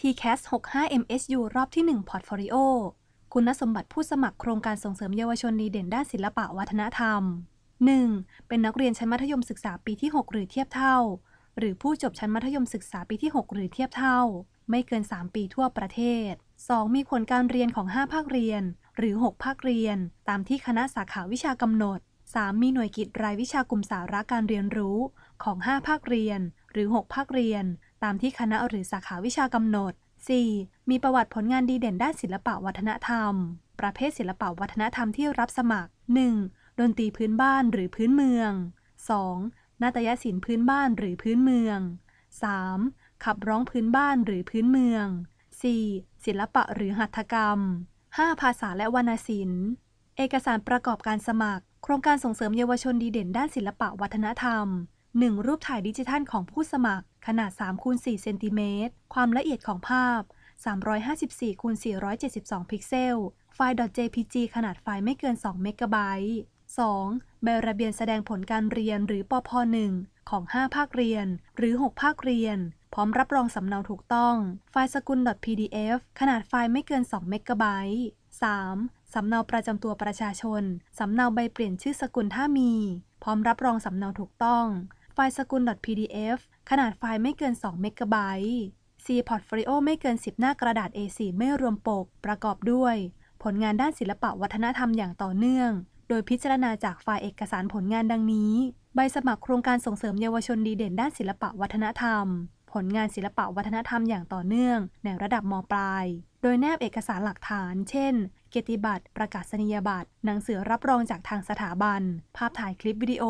TCAS 65 MSU รอบที่1 Portfolio คุณสมบัติผู้สมัครโครงการส่งเสริมเยาวชนดีเด่นด้านศิลปะวัฒนธรรม 1. เป็นนักเรียนชั้นมัธยมศึกษาปีที่ 6 หรือเทียบเท่า หรือผู้จบชั้นมัธยมศึกษาปีที่ 6 หรือเทียบเท่า ไม่เกิน 3 ปีทั่วประเทศ 2. มีผลการเรียนของ 5 ภาคเรียน หรือ 6 ภาคเรียน ตามที่คณะสาขาวิชากำหนด 3. มีหน่วยกิจรายวิชากลุ่มสาระการเรียนรู้ของ 5 ภาคเรียน หรือ 6 ภาคเรียนตามที่คณะหรือสาขาวิชากำหนด 4. มีประวัติผลงานดีเด่นด้านศิลปะวัฒนธรรม ประเภทศิลปะวัฒนธรรมที่รับสมัคร 1. ดนตรีพื้นบ้านหรือพื้นเมือง 2. นาฏยศิลป์พื้นบ้านหรือพื้นเมือง 3. ขับร้องพื้นบ้านหรือพื้นเมือง 4. ศิลปะหรือหัตถกรรม 5. ภาษาและวรรณศิลป์ เอกสารประกอบการสมัคร โครงการส่งเสริมเยาวชนดีเด่น ด้านศิลปะวัฒนธรรม1รูปถ่ายดิจิทัลของผู้สมัครขนาด3คูณ4เซนติเมตร ความละเอียดของภาพ354คูณ472พิกเซล ไฟล์ .jpg ขนาดไฟล์ไม่เกิน2เมกะไบต์ 2. ใบระเบียนแสดงผลการเรียนหรือปพ1ของ 5 ภาคเรียนหรือ 6 ภาคเรียน พร้อมรับรองสำเนาถูกต้อง ไฟล์สกุล .pdf ขนาดไฟล์ไม่เกิน2เมกะไบต์ 3. สำเนาประจำตัวประชาชนสำเนาใบเปลี่ยนชื่อสกุลถ้ามี พร้อมรับรองสำเนาถูกต้องไฟล์สกุล .pdf ขนาดไฟล์ไม่เกิน2เมกะไบต์ C Portfolio ไม่เกิน 10 หน้ากระดาษ A4 ไม่รวมปก ประกอบด้วย ผลงานด้านศิลปะวัฒนธรรมอย่างต่อเนื่อง โดยพิจารณาจากไฟล์เอกสารผลงานดังนี้ ใบสมัครโครงการส่งเสริมเยาวชนดีเด่นด้านศิลปะวัฒนธรรมผลงานศิลปะวัฒนธรรมอย่างต่อเนื่องในระดับมปลาย โดยแนบเอกสารหลักฐาน เช่น เกียรติบัตรประกาศนียบัตร หนังสือรับรองจากทางสถาบัน ภาพถ่ายคลิปวิดีโอ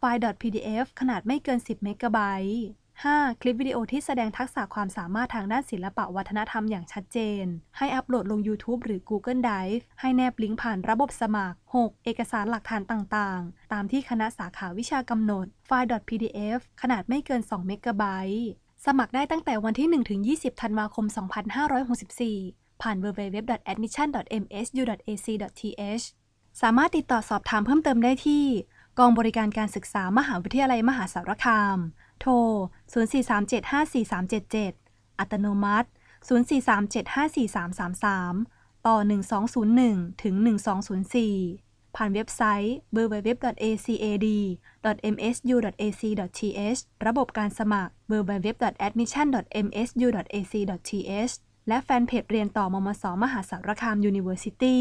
ไฟล์ .pdf ขนาดไม่เกิน 10เมกะไบต์ 5. คลิปวิดีโอที่แสดงทักษะความสามารถทางด้านศิลปะวัฒนธรรมอย่างชัดเจน ให้อัปโหลดลง YouTube หรือ Google Drive ให้แนบลิงก์ผ่านระบบสมัคร 6. เอกสารหลักฐานต่างๆ ตามที่คณะสาขาวิชากำหนดไฟล์ .pdf ขนาดไม่เกิน2เมกะไบต์สมัครได้ตั้งแต่วันที่ 1 ถึง 20 ธันวาคม 2564 ผ่าน www.admission.msu.ac.th สามารถติดต่อสอบถามเพิ่มเติมได้ที่กองบริการการศึกษา มหาวิทยาลัยมหาสารคาม โทร 0 4 3 7 5 4 3 7 7 อัตโนมัติ 0 4 3 7 5 4 3 3 3 ต่อ 1201 ถึง 1204ผ่านเว็บไซต์ www.acad.msu.ac.th ระบบการสมัคร www.admission.msu.ac.th และแฟนเพจเรียนต่อมมสมหาสารคาม University